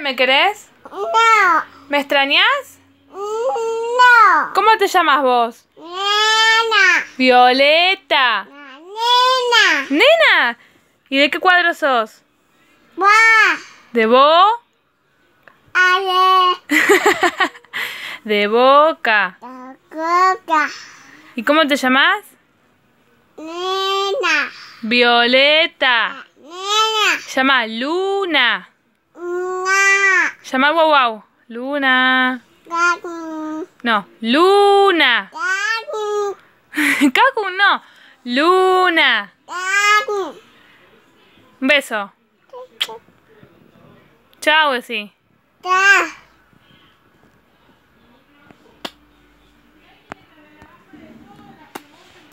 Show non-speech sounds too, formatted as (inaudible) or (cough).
¿Me querés? No. ¿Me extrañas? No. ¿Cómo te llamas vos? Nena. Violeta. nena. ¿Y de qué cuadro sos? ¿De bo? Ale. (laughs) de boca. De boca. ¿Y cómo te llamas? Nena. Violeta. Nena. Se llama Luna. Llama guau guau. Luna. Cacu. No, Luna. Cacu. Cacu (laughs) no. Luna. Cacu. Un beso. Chao, sí. Chao.